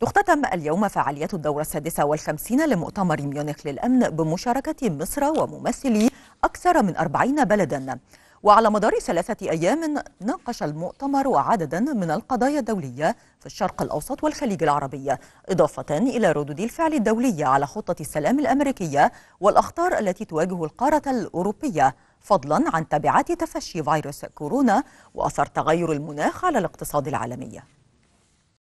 تختتم اليوم فعالية الدورة السادسة والخمسين لمؤتمر ميونخ للأمن بمشاركة مصر وممثلي أكثر من أربعين بلدا وعلى مدار ثلاثة أيام ناقش المؤتمر عددا من القضايا الدولية في الشرق الأوسط والخليج العربي إضافة إلى ردود الفعل الدولية على خطة السلام الأمريكية والأخطار التي تواجه القارة الأوروبية فضلا عن تبعات تفشي فيروس كورونا وأثر تغير المناخ على الاقتصاد العالمي